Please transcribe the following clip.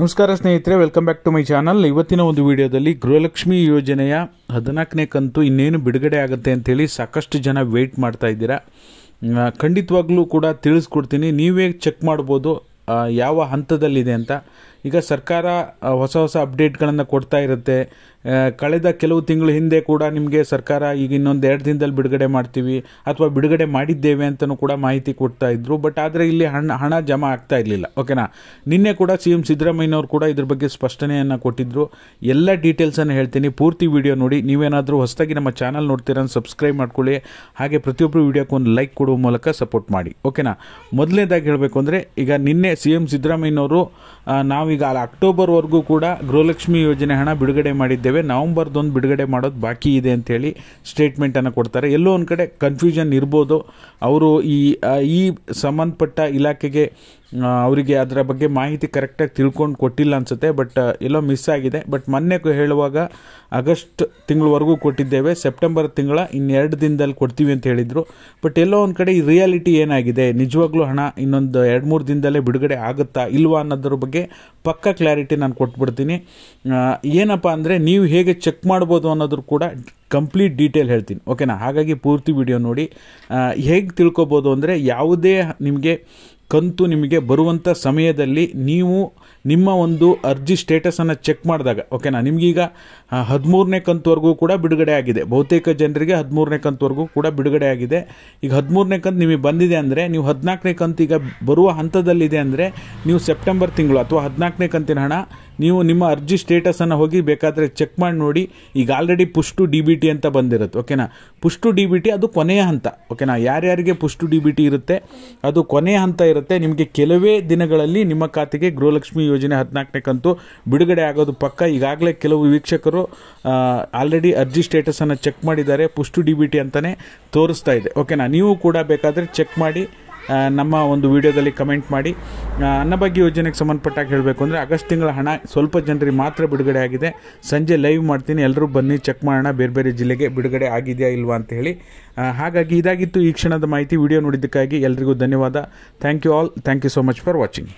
ನಮಸ್ಕಾರ ಸ್ನೇಹಿತರೆ welcome back to my channel ಇವತ್ತಿನ ಒಂದು ವಿಡಿಯೋದಲ್ಲಿ ಗೃಹಲಕ್ಷ್ಮಿ ಯೋಜನೆಯ ಹದಿನಾಲ್ಕನೇ ಕಂತು ಇನ್ನೇನು ಬಿಡುಗಡೆ ಆಗುತ್ತೆ ಅಂತೇಳಿ ಸಾಕಷ್ಟು ಜನ ವೆಯ್ಟ್ ಮಾಡ್ತಾ ಇದ್ದೀರಾ ಖಂಡಿತವಾಗ್ಲೂ ಕೂಡ ತಿಳಿಸ್ಕೊಡ್ತೀನಿ ನೀವೇ ಚೆಕ್ ಮಾಡ್ಬೋದು ಯಾವ ಹಂತದಲ್ಲಿದೆ ಅಂತ ಈಗ ಸರ್ಕಾರ ಹೊಸ ಹೊಸ ಅಪ್ಡೇಟ್ಗಳನ್ನು ಕೊಡ್ತಾ ಇರುತ್ತೆ ಕಳೆದ ಕೆಲವು ತಿಂಗಳ ಹಿಂದೆ ಕೂಡ ನಿಮಗೆ ಸರ್ಕಾರ ಈಗ ಇನ್ನೊಂದು ಎರಡು ದಿನದಲ್ಲಿ ಬಿಡುಗಡೆ ಮಾಡ್ತೀವಿ ಅಥವಾ ಬಿಡುಗಡೆ ಮಾಡಿದ್ದೇವೆ ಅಂತಲೂ ಕೂಡ ಮಾಹಿತಿ ಕೊಡ್ತಾ ಇದ್ರು ಬಟ್ ಆದರೆ ಇಲ್ಲಿ ಹಣ ಹಣ ಜಮಾ ಆಗ್ತಾ ಇರಲಿಲ್ಲ ಓಕೆನಾ ನಿನ್ನೆ ಕೂಡ ಸಿ ಎಂ ಸಿದ್ದರಾಮಯ್ಯನವರು ಕೂಡ ಇದ್ರ ಬಗ್ಗೆ ಸ್ಪಷ್ಟನೆಯನ್ನು ಕೊಟ್ಟಿದ್ದರು ಎಲ್ಲ ಡೀಟೇಲ್ಸನ್ನು ಹೇಳ್ತೀನಿ ಪೂರ್ತಿ ವಿಡಿಯೋ ನೋಡಿ ನೀವೇನಾದರೂ ಹೊಸದಾಗಿ ನಮ್ಮ ಚಾನಲ್ ನೋಡ್ತೀರ ಸಬ್ಸ್ಕ್ರೈಬ್ ಮಾಡ್ಕೊಳ್ಳಿ ಹಾಗೆ ಪ್ರತಿಯೊಬ್ಬರು ವಿಡಿಯೋಕ್ಕೂ ಒಂದು ಲೈಕ್ ಕೊಡುವ ಮೂಲಕ ಸಪೋರ್ಟ್ ಮಾಡಿ ಓಕೆನಾ ಮೊದಲನೇದಾಗಿ ಹೇಳಬೇಕು ಅಂದರೆ ಈಗ ನಿನ್ನೆ ಸಿ ಎಂ ಸಿದ್ದರಾಮಯ್ಯನವರು ನಾವೀಗ ಅಕ್ಟೋಬರ್ವರೆಗೂ ಕೂಡ ಗೃಹಲಕ್ಷ್ಮಿ ಯೋಜನೆ ಹಣ ಬಿಡುಗಡೆ ಮಾಡಿದ್ದೇವೆ ಸೇವೆ ನವಂಬರ್ದೊಂದು ಬಿಡುಗಡೆ ಮಾಡೋದು ಬಾಕಿ ಇದೆ ಅಂಥೇಳಿ ಸ್ಟೇಟ್ಮೆಂಟನ್ನು ಕೊಡ್ತಾರೆ ಎಲ್ಲೋ ಒಂದು ಕಡೆ ಕನ್ಫ್ಯೂಷನ್ ಇರ್ಬೋದು ಅವರು ಈ ಈ ಸಂಬಂಧಪಟ್ಟ ಇಲಾಖೆಗೆ ಅವರಿಗೆ ಅದರ ಬಗ್ಗೆ ಮಾಹಿತಿ ಕರೆಕ್ಟಾಗಿ ತಿಳ್ಕೊಂಡು ಕೊಟ್ಟಿಲ್ಲ ಅನಿಸುತ್ತೆ ಬಟ್ ಎಲ್ಲೋ ಮಿಸ್ ಆಗಿದೆ ಬಟ್ ಮೊನ್ನೆ ಹೇಳುವಾಗ ಆಗಸ್ಟ್ ತಿಂಗಳವರೆಗೂ ಕೊಟ್ಟಿದ್ದೇವೆ ಸೆಪ್ಟೆಂಬರ್ ತಿಂಗಳ ಇನ್ನೆರಡು ದಿನದಲ್ಲಿ ಕೊಡ್ತೀವಿ ಅಂತ ಹೇಳಿದರು ಬಟ್ ಎಲ್ಲೋ ಒಂದು ಕಡೆ ಈ ರಿಯಾಲಿಟಿ ಏನಾಗಿದೆ ನಿಜವಾಗ್ಲೂ ಹಣ ಇನ್ನೊಂದು ಎರಡು ಮೂರು ದಿನದಲ್ಲೇ ಬಿಡುಗಡೆ ಆಗುತ್ತಾ ಇಲ್ವಾ ಅನ್ನೋದ್ರ ಬಗ್ಗೆ ಪಕ್ಕ ಕ್ಲಾರಿಟಿ ನಾನು ಕೊಟ್ಬಿಡ್ತೀನಿ ಏನಪ್ಪ ಅಂದರೆ ನೀವು ನೀವು ಹೇಗೆ ಚೆಕ್ ಮಾಡ್ಬೋದು ಅನ್ನೋದ್ರ ಕೂಡ ಕಂಪ್ಲೀಟ್ ಡೀಟೇಲ್ ಹೇಳ್ತೀನಿ ಓಕೆನಾ ಹಾಗಾಗಿ ಪೂರ್ತಿ ವಿಡಿಯೋ ನೋಡಿ ಹೇಗೆ ತಿಳ್ಕೊಬೋದು ಅಂದರೆ ಯಾವುದೇ ನಿಮಗೆ ಕಂತು ನಿಮಗೆ ಬರುವಂಥ ಸಮಯದಲ್ಲಿ ನೀವು ನಿಮ್ಮ ಒಂದು ಅರ್ಜಿ ಸ್ಟೇಟಸನ್ನು ಚೆಕ್ ಮಾಡಿದಾಗ ಓಕೆನಾ ನಿಮಗೀಗ ಹದಿಮೂರನೇ ಕಂತುವರೆಗೂ ಕೂಡ ಬಿಡುಗಡೆ ಆಗಿದೆ ಬಹುತೇಕ ಜನರಿಗೆ ಹದಿಮೂರನೇ ಕಂತುವರೆಗೂ ಕೂಡ ಬಿಡುಗಡೆ ಆಗಿದೆ ಈಗ ಹದಿಮೂರನೇ ಕಂತು ನಿಮಗೆ ಬಂದಿದೆ ಅಂದರೆ ನೀವು ಹದಿನಾಲ್ಕನೇ ಕಂತು ಈಗ ಬರುವ ಹಂತದಲ್ಲಿದೆ ಅಂದರೆ ನೀವು ಸೆಪ್ಟೆಂಬರ್ ತಿಂಗಳು ಅಥವಾ ಹದಿನಾಲ್ಕನೇ ಕಂತಿನ ಹಣ ನೀವು ನಿಮ್ಮ ಅರ್ಜಿ ಸ್ಟೇಟಸನ್ನು ಹೋಗಿ ಬೇಕಾದರೆ ಚೆಕ್ ಮಾಡಿ ನೋಡಿ ಈಗ ಆಲ್ರೆಡಿ ಪುಷ್ಟು ಡಿ ಬಿ ಟಿ ಅಂತ ಬಂದಿರುತ್ತೆ ಓಕೆನಾ ಪುಷ್ಟು ಡಿ ಬಿ ಟಿ ಅದು ಕೊನೆಯ ಹಂತ ಓಕೆನಾ ಯಾರ್ಯಾರಿಗೆ ಪುಷ್ಟು ಡಿ ಬಿ ಟಿ ಇರುತ್ತೆ ಅದು ಕೊನೆಯ ಹಂತ ಇರುತ್ತೆ ಇರುತ್ತೆ ನಿಮಗೆ ಕೆಲವೇ ದಿನಗಳಲ್ಲಿ ನಿಮ್ಮ ಖಾತೆಗೆ ಗೃಹಲಕ್ಷ್ಮಿ ಯೋಜನೆ ಹದಿನಾಲ್ಕನೇ ಕಂತು ಬಿಡುಗಡೆ ಆಗೋದು ಪಕ್ಕ ಈಗಾಗಲೇ ಕೆಲವು ವೀಕ್ಷಕರು ಆಲ್ರೆಡಿ ಅರ್ಜಿ ಸ್ಟೇಟಸನ್ನು ಚೆಕ್ ಮಾಡಿದ್ದಾರೆ ಪುಷ್ಟು ಡಿ ಬಿ ಟಿ ಅಂತಲೇ ತೋರಿಸ್ತಾ ಇದೆ ಓಕೆನಾ ನೀವು ಕೂಡ ಬೇಕಾದರೆ ಚೆಕ್ ಮಾಡಿ ನಮ್ಮ ಒಂದು ವಿಡಿಯೋದಲ್ಲಿ ಕಮೆಂಟ್ ಮಾಡಿ ಅನ್ನಭಾಗ್ಯ ಯೋಜನೆಗೆ ಸಂಬಂಧಪಟ್ಟಾಗಿ ಹೇಳಬೇಕು ಅಂದರೆ ಆಗಸ್ಟ್ ತಿಂಗಳ ಹಣ ಸ್ವಲ್ಪ ಜನರಿಗೆ ಮಾತ್ರ ಬಿಡುಗಡೆ ಆಗಿದೆ ಸಂಜೆ ಲೈವ್ ಮಾಡ್ತೀನಿ ಎಲ್ಲರೂ ಬನ್ನಿ ಚೆಕ್ ಮಾಡೋಣ ಬೇರೆ ಬೇರೆ ಜಿಲ್ಲೆಗೆ ಬಿಡುಗಡೆ ಆಗಿದೆಯಾ ಇಲ್ವಾ ಅಂತ ಹೇಳಿ ಹಾಗಾಗಿ ಇದಾಗಿತ್ತು ಈ ಕ್ಷಣದ ಮಾಹಿತಿ ವಿಡಿಯೋ ನೋಡಿದ್ದಕ್ಕಾಗಿ ಎಲ್ರಿಗೂ ಧನ್ಯವಾದ thank you all thank you so much for watching